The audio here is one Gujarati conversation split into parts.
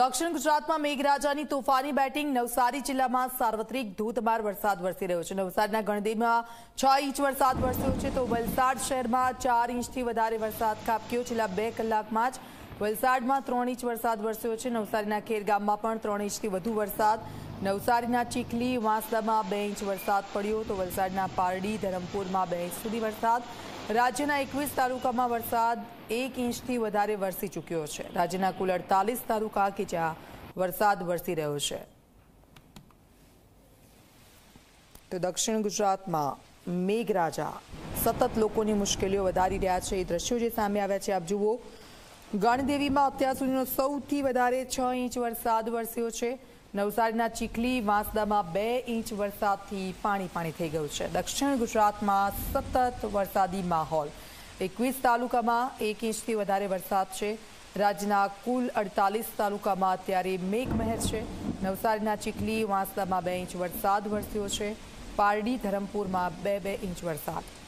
દક્ષિણ ગુજરાતમાં મેઘરાજાની તોફાની બેટિંગ નવસારી જિલ્લામાં સાર્વત્રિક ધોધમાર વરસાદ વરસી રહ્યો છે નવસારીના ગણદીમાં છ ઇંચ વરસાદ વરસ્યો છે તો વલસાડ શહેરમાં ચાર ઇંચથી વધારે વરસાદ ખાબક્યો છેલ્લા બે કલાકમાં જ વલસાડમાં ત્રણ ઇંચ વરસાદ વરસ્યો છે નવસારીના ખેર ગામમાં પણ ત્રણ ઇંચથી વધુ વરસાદ નવસારીના ચીખલી વાંસદામાં બે ઇંચ વરસાદ પડ્યો તો વલસાડના પારડી ધરમપુરમાં બે ઇંચ સુધી વરસાદ રાજ્યના એકવીસ તાલુકામાં વરસાદ એક ઇંચથી વધારે વરસી ચૂક્યો છે રાજ્યના કુલ અડતાલીસ તાલુકા કે જ્યાં વરસાદ વરસી રહ્યો છે તો દક્ષિણ ગુજરાતમાં મેઘરાજા સતત લોકોની મુશ્કેલીઓ વધારી રહ્યા છે એ દ્રશ્યો જે સામે આવ્યા છે આપ જુઓ ગણદેવીમાં અત્યાર સુધીનો સૌથી વધારે છ ઇંચ વરસાદ વરસ્યો છે નવસારીના ચીખલી વાંસદામાં બે ઇંચ વરસાદથી પાણી પાણી થઈ ગયું છે દક્ષિણ ગુજરાતમાં સતત વરસાદી માહોલ એકવીસ તાલુકામાં એક ઇંચથી વધારે વરસાદ છે રાજ્યના કુલ અડતાલીસ તાલુકામાં અત્યારે મેઘમહેર છે નવસારીના ચીખલી વાંસદામાં બે ઇંચ વરસાદ વરસ્યો છે પારડી ધરમપુરમાં બે બે ઇંચ વરસાદ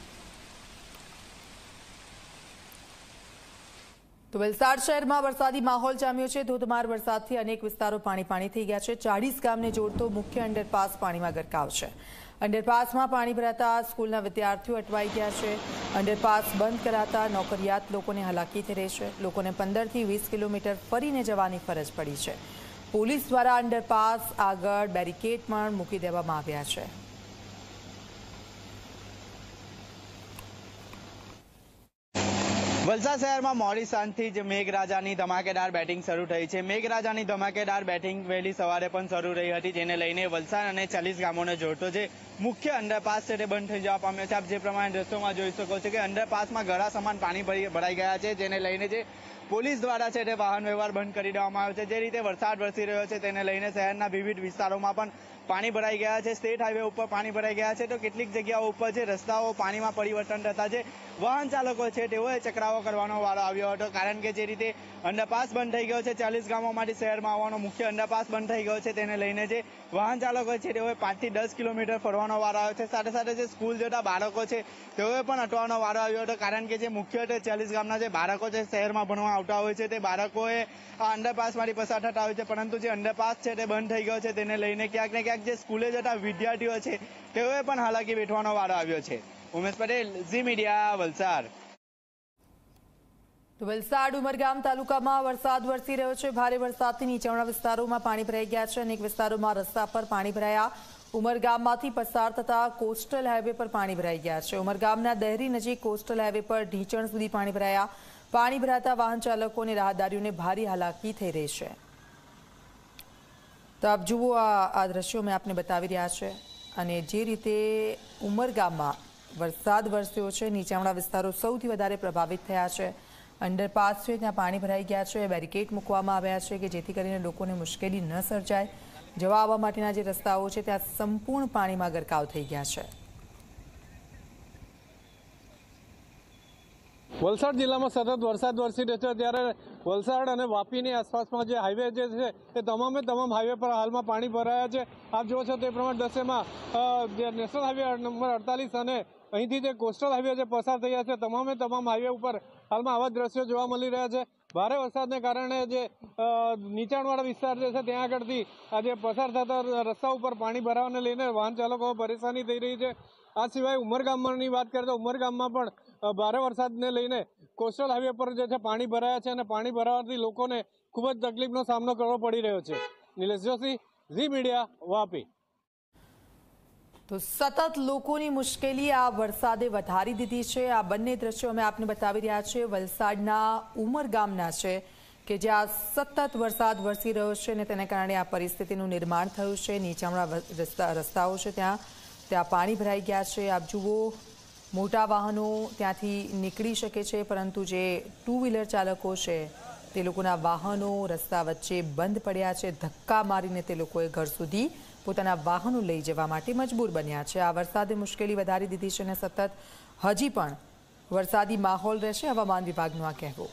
તો વલસાડ શહેરમાં વરસાદી માહોલ જામ્યો છે ધોધમાર વરસાદથી અનેક વિસ્તારો પાણી પાણી થઈ ગયા છે ચાળીસ ગામને જોડતો મુખ્ય અંડરપાસ પાણીમાં ગરકાવ છે અંડરપાસમાં પાણી ભરાતા સ્કૂલના વિદ્યાર્થીઓ અટવાઈ ગયા છે અંડરપાસ બંધ કરાતા નોકરિયાત લોકોને હલાકી થઈ રહી છે લોકોને પંદરથી વીસ કિલોમીટર ફરીને જવાની ફરજ પડી છે પોલીસ દ્વારા અંડરપાસ આગળ બેરિકેડ પણ મૂકી દેવામાં આવ્યા છે વલસાડ શહેરમાં મોડી સાંજથી જ મેઘરાજાની ધમાકેદાર બેટિંગ શરૂ થઈ છે મેઘરાજાની ધમાકેદાર બેટિંગ વહેલી સવારે પણ શરૂ રહી હતી જેને લઈને વલસાડ અને ચાલીસ ગામોને જોડતો જે મુખ્ય અંડરપાસ છે તે બંધ થઈ જવા પામ્યો છે આપ જે પ્રમાણે દ્રશ્યોમાં જોઈ શકો છો કે અંડરપાસમાં ઘણા સમાન પાણી ભરાઈ ગયા છે જેને લઈને જે પોલીસ દ્વારા છે તે વાહન વ્યવહાર બંધ કરી દેવામાં આવ્યો છે જે રીતે વરસાદ વરસી રહ્યો છે તેને લઈને શહેરના વિવિધ વિસ્તારોમાં પણ પાણી ભરાઈ ગયા છે સ્ટેટ હાઈવે ઉપર પાણી ભરાઈ ગયા છે તો કેટલીક જગ્યાઓ ઉપર છે રસ્તાઓ પાણીમાં પરિવર્તન થતા છે વાહન ચાલકો છે તેઓએ ચક્રાવો કરવાનો વારો આવ્યો હતો કારણ કે જે રીતે અંડરપાસ બંધ થઈ ગયો છે ચાલીસ ગામોમાંથી શહેરમાં આવવાનો મુખ્ય અંડરપાસ બંધ થઈ ગયો છે તેને લઈને જે વાહન ચાલકો છે તેઓએ પાંચથી દસ કિલોમીટર ફરવાનો વારો આવ્યો છે સાથે સાથે જે સ્કૂલ જતા બાળકો છે તેઓએ પણ અટવાનો વારો આવ્યો હતો કારણ કે જે મુખ્યત્વે ચાલીસ ગામના જે બાળકો છે શહેરમાં ભણવા આવતા હોય છે તે બાળકોએ આ અંડરપાસમાંથી પસાર થતા હોય છે પરંતુ જે અંડરપાસ છે તે બંધ થઈ ગયો છે તેને લઈને ક્યાંક ને ક્યાંક જે સ્કૂલે જતા વિદ્યાર્થીઓ છે તેઓએ પણ હાલાકી વેઠવાનો વારો આવ્યો છે ઉમેશ પટેલ ઝી મીડિયા વલસાડ વલસાડ ઉમરગામ તાલુકામાં વરસાદ વરસી રહ્યો છે ભારે વરસાદથી નીચાણવાળા વિસ્તારોમાં પાણી ભરાઈ ગયા છે અનેક વિસ્તારોમાં રસ્તા પર પાણી ભરાયા ઉમરગામમાંથી પસાર થતા કોસ્ટલ હાઈવે પર પાણી ભરાઈ ગયા છે ઉમરગામના દહેરી નજીક કોસ્ટલ હાઈવે પર ઢીંચણ સુધી પાણી ભરાયા પાણી ભરાતા વાહન ચાલકો અને રાહદારીઓને ભારે હાલાકી થઈ રહી છે તો આપ જુઓ આ દ્રશ્યો મેં આપને બતાવી રહ્યા છે અને જે રીતે ઉમરગામમાં વરસાદ વરસ્યો છે નીચાણવાળા વિસ્તારો સૌથી વધારે પ્રભાવિત થયા છે અંડરપાસ છે ત્યાં પાણી ભરાઈ ગયા છે બેરિકેડ મૂકવામાં આવ્યા છે કે જેથી કરીને લોકોને મુશ્કેલી ન સર્જાય જવા આવવા માટેના જે રસ્તાઓ છે ત્યાં સંપૂર્ણ પાણીમાં ગરકાવ થઈ ગયા છે વલસાડ જિલ્લામાં સતત વરસાદ વરસી રહ્યો છે ત્યારે વલસાડ અને વાપીની આસપાસમાં જે હાઈવે જે છે એ તમામે તમામ હાઈવે પર હાલમાં પાણી ભરાયા છે આપ જુઓ છો તે પ્રમાણે દસેમાં નેશનલ હાઈવે નંબર અડતાલીસ અને અહીંથી જે કોસ્ટલ હાઇવે છે પસાર થઈ છે તમામે તમામ હાઇવે ઉપર હાલમાં આવા દ્રશ્યો જોવા મળી રહ્યા છે ભારે વરસાદને કારણે જે નીચાણવાળા વિસ્તાર જે છે ત્યાં આગળથી આજે પસાર થતા રસ્તા ઉપર પાણી ભરાવાને લઈને વાહન ચાલકો પરેશાની થઈ રહી છે આ સિવાય ઉમરગામની વાત કરીએ તો ઉમરગામમાં પણ ભારે વરસાદને લઈને કોસ્ટલ હાઇવે પર જે છે પાણી ભરાયા છે અને પાણી ભરાવાથી લોકોને ખૂબ જ તકલીફનો સામનો કરવો પડી રહ્યો છે નિલેશ જોશી ઝી મીડિયા વાપી તો સતત લોકોની મુશ્કેલી આ વરસાદે વધારી દીધી છે આ બંને દ્રશ્યો અમે આપને બતાવી રહ્યા છીએ વલસાડના ઉમર ગામના છે કે જ્યાં સતત વરસાદ વરસી રહ્યો છે અને તેને કારણે આ પરિસ્થિતિનું નિર્માણ થયું છે નીચામણા રસ્તા રસ્તાઓ છે ત્યાં ત્યાં પાણી ભરાઈ ગયા છે આપ જુઓ મોટા વાહનો ત્યાંથી નીકળી શકે છે પરંતુ જે ટુ વ્હીલર ચાલકો છે તે લોકોના વાહનો રસ્તા વચ્ચે બંધ પડ્યા છે ધક્કા મારીને તે લોકોએ ઘર સુધી પોતાના વાહનો લઈ જવા માટે મજબૂર બન્યા છે આ વરસાદે મુશ્કેલી વધારી દીધી છે અને સતત હજી પણ વરસાદી માહોલ રહેશે હવામાન વિભાગનું આ કહેવું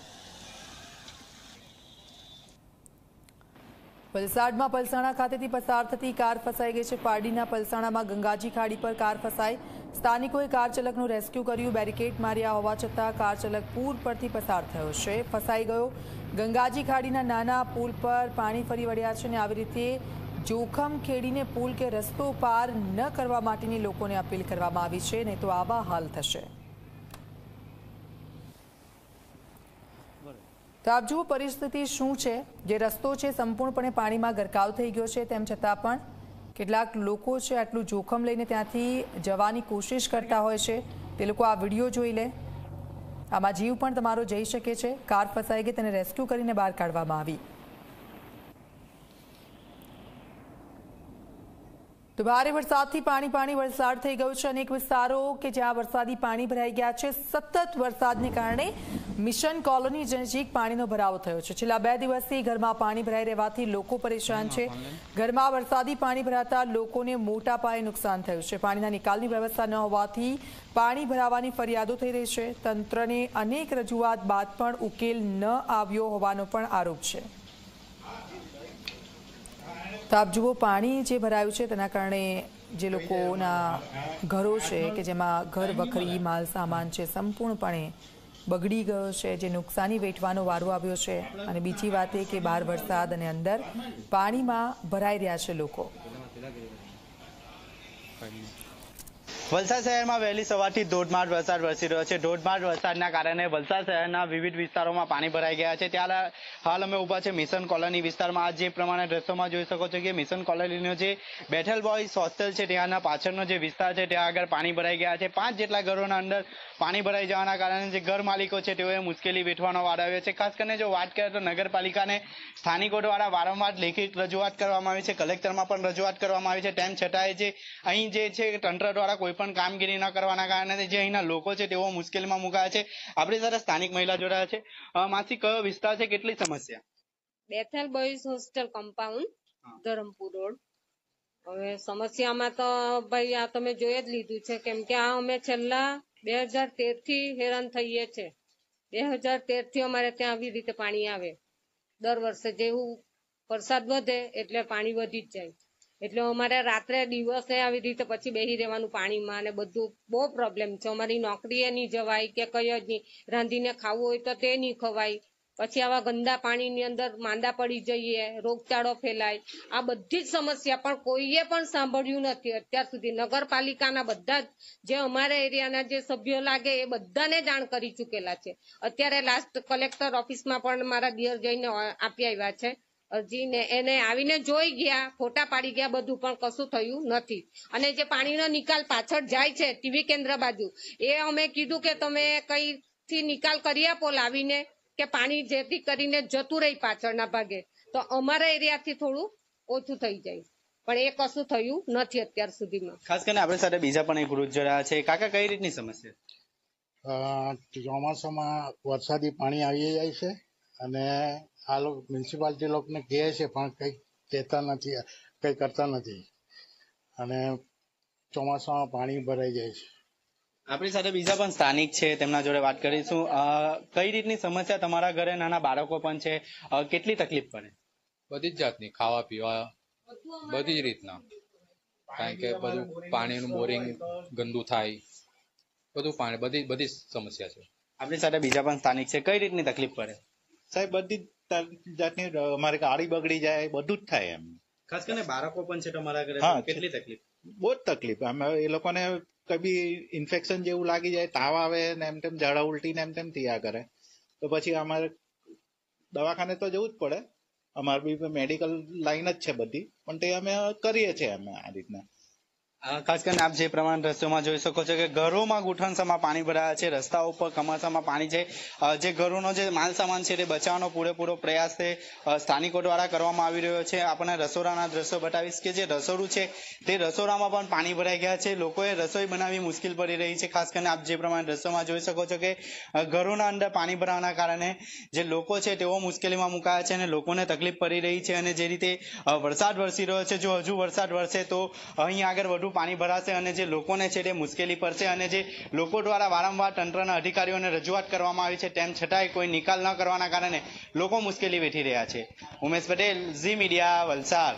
વલસાડમાં પલસાણા ખાતેથી પસાર થતી કાર ફસાઈ ગઈ છે પારડીના પલસાણામાં ગંગાજી ખાડી પર કાર ફસાઈ સ્થાનિકોએ કાર ચાલકનું રેસ્ક્યુ કર્યું બેરિકેડ માર્યા હોવા છતાં કાર ચાલક પૂર પરથી પસાર થયો છે ફસાઈ ગયો ગંગાજી ખાડીના નાના પુલ પર પાણી ફરી વળ્યા છે અને આવી રીતે જોખમ ખેડીને પુલ કે રસ્તો પાર ન કરવા માટેની લોકોને અપીલ કરવામાં આવી છે નહીં તો આવા હાલ થશે તો આપ જુઓ પરિસ્થિતિ શું છે જે રસ્તો છે સંપૂર્ણપણે પાણીમાં ગરકાવ થઈ ગયો છે તેમ છતાં પણ કેટલાક લોકો છે આટલું જોખમ લઈને ત્યાંથી જવાની કોશિશ કરતા હોય છે તે લોકો આ વિડીયો જોઈ લે આમાં જીવ પણ તમારો જઈ શકે છે કાર ફસાઈ ગઈ તેને રેસ્ક્યુ કરીને બહાર કાઢવામાં આવી તો ભારે વરસાદથી પાણી પાણી વરસાદ થઈ ગયો છે અનેક વિસ્તારો કે જ્યાં વરસાદી પાણી ભરાઈ ગયા છે સતત વરસાદને કારણે મિશન કોલોની નજીક પાણીનો ભરાવો થયો છે છેલ્લા બે દિવસથી ઘરમાં પાણી ભરાઈ રહેવાથી લોકો પરેશાન છે ઘરમાં વરસાદી પાણી ભરાતા લોકોને મોટા પાયે નુકસાન થયું છે પાણીના નિકાલની વ્યવસ્થા ન હોવાથી પાણી ભરાવાની ફરિયાદો થઈ રહી છે તંત્રને અનેક રજૂઆત બાદ પણ ઉકેલ ન આવ્યો હોવાનો પણ આરોપ છે તો આપ જુઓ પાણી જે ભરાયું છે તેના કારણે જે લોકોના ઘરો છે કે જેમાં ઘર વખરી માલ સામાન છે સંપૂર્ણપણે બગડી ગયો છે જે નુકસાની વેઠવાનો વારો આવ્યો છે અને બીજી વાત એ કે બહાર વરસાદ અને અંદર પાણીમાં ભરાઈ રહ્યા છે લોકો વલસાડ શહેરમાં વહેલી સવારથી ધોધમાર વરસાદ વરસી રહ્યો છે ધોધમાર વરસાદના કારણે વલસાડ શહેરના વિવિધ વિસ્તારોમાં પાણી ભરાઈ ગયા છે ત્યારે હાલ અમે ઊભા છે મિશન કોલોની વિસ્તારમાં આ જે પ્રમાણે દ્રશ્યોમાં જોઈ શકો છો કે મિશન કોલોનીનો જે બેઠલ બોયઝ હોસ્ટેલ છે ત્યાંના પાછળનો જે વિસ્તાર છે ત્યાં આગળ પાણી ભરાઈ ગયા છે પાંચ જેટલા ઘરોના અંદર પાણી ભરાઈ જવાના કારણે જે ઘર માલિકો છે તેઓએ મુશ્કેલી વેઠવાનો વારો આવ્યો છે ખાસ કરીને જો વાત કરીએ તો નગરપાલિકાને સ્થાનિકો દ્વારા વારંવાર લેખિત રજૂઆત કરવામાં આવી છે કલેક્ટરમાં પણ રજૂઆત કરવામાં આવી છે તેમ છતાંય જે અહીં જે છે તંત્ર દ્વારા કોઈ પણ કામગીરી ન કરવાના કારણે જે અહીંના લોકો છે તેઓ મુશ્કેલીમાં મુકાયા છે આપણી સાથે સ્થાનિક મહિલા જોડાયા છે માસી કયો વિસ્તાર છે કેટલી સમસ્યા Bethel boys hostel compound Dharampur road હવે સમસ્યામાં તો ભાઈ આ તમે જોઈ જ લીધું છે કેમ કે આ અમે છેલ્લા બે હજાર તેર થી હેરાન થઈએ છે બે હજાર તેર થી અમારે ત્યાં આવી રીતે પાણી આવે દર વર્ષે જેવું વરસાદ વધે એટલે પાણી વધી જ જાય એટલે અમારે રાત્રે દિવસે આવી રીતે પછી બેસી રહેવાનું પાણીમાં અને બધું બહુ પ્રોબ્લેમ છે અમારી નોકરીએ નહીં જવાય કે કઈ જ નહીં રાંધીને ખાવું હોય તો તે નહીં ખવાય પછી આવા ગંદા પાણીની અંદર માંદા પડી જઈએ રોગચાળો ફેલાય આ બધી જ સમસ્યા પણ કોઈએ પણ સાંભળ્યું નથી અત્યાર સુધી નગરપાલિકાના બધા જ જે અમારા એરિયાના જે સભ્યો લાગે એ બધાને જાણ કરી ચૂકેલા છે અત્યારે લાસ્ટ કલેક્ટર ઓફિસમાં પણ મારા દિયર જઈને આપી આવ્યા છે અરજીને એને આવીને જોઈ ગયા ફોટા પાડી ગયા બધું પણ કશું થયું નથી અને જે પાણીનો નિકાલ પાછળ જાય છે ટીવી કેન્દ્ર બાજુ એ અમે કીધું કે તમે કઈ થી નિકાલ કરી આપો લાવીને કે પાણી જેથી કરીને જતું રહી પાછળના ભાગે તો અમારા એરિયાથી થોડું ઓછું થઈ જાય પણ એ કશું થયું નથી અત્યાર સુધીમાં ખાસ કરીને આપણી સાથે બીજા પણ એક વૃદ્ધ છે કાકા કઈ રીતની સમસ્યા ચોમાસામાં વરસાદી પાણી આવી જાય છે અને આ લોકો મ્યુનિસિપાલિટી લોકોને કહે છે પણ કંઈક કહેતા નથી કંઈ કરતા નથી અને ચોમાસામાં પાણી ભરાઈ જાય છે આપણી સાથે બીજા પણ સ્થાનિક છે તેમના જોડે વાત કરીશું કઈ રીતની સમસ્યા તમારા ઘરે નાના બાળકો પણ છે કેટલી તકલીફ પડે બધી જ જાતની ખાવા પીવા બધી જ રીતના કારણ કે બધું પાણીનું બોરિંગ ગંદુ થાય બધું પાણી બધી બધી સમસ્યા છે આપણી સાથે બીજા પણ સ્થાનિક છે કઈ રીતની તકલીફ પડે સાહેબ બધી જાતની અમારે ગાડી બગડી જાય બધું જ થાય એમ ખાસ કરીને બાળકો પણ છે તમારા ઘરે કેટલી તકલીફ બહુ જ તકલીફ અમે એ લોકોને કભી ઇન્ફેક્શન જેવું લાગી જાય તાવ આવે ને એમ તેમ ઝાડા ઉલટી ને એમ તેમ થયા કરે તો પછી અમારે દવાખાને તો જવું જ પડે અમારે બી મેડિકલ લાઈન જ છે બધી પણ તે અમે કરીએ છીએ અમે આ રીતના ખાસ કરીને આપ જે પ્રમાણે દ્રશ્યોમાં જોઈ શકો છો કે ઘરોમાં ગુઠણસામાં પાણી ભરાયા છે રસ્તા ઉપર કમરસામાં પાણી છે જે ઘરોનો જે માલ સામાન છે તે બચાવવાનો પૂરેપૂરો પ્રયાસ તે સ્થાનિકો દ્વારા કરવામાં આવી રહ્યો છે આપણે રસોડાના દ્રશ્યો બતાવીશ કે જે રસોડું છે તે રસોડામાં પણ પાણી ભરાઈ ગયા છે લોકોએ રસોઈ બનાવવી મુશ્કેલ પડી રહી છે ખાસ કરીને આપ જે પ્રમાણે દ્રશ્યોમાં જોઈ શકો છો કે ઘરોના અંદર પાણી ભરાવાના કારણે જે લોકો છે તેઓ મુશ્કેલીમાં મુકાયા છે અને લોકોને તકલીફ પડી રહી છે અને જે રીતે વરસાદ વરસી રહ્યો છે જો હજુ વરસાદ વરસે તો અહીં આગળ વધુ પૂરેપૂરું પાણી ભરાશે અને જે લોકોને છે તે મુશ્કેલી પડશે અને જે લોકો દ્વારા વારંવાર તંત્રના અધિકારીઓને રજૂઆત કરવામાં આવી છે તેમ છતાંય કોઈ નિકાલ ન કરવાના કારણે લોકો મુશ્કેલી વેઠી રહ્યા છે ઉમેશ પટેલ ઝી મીડિયા વલસાડ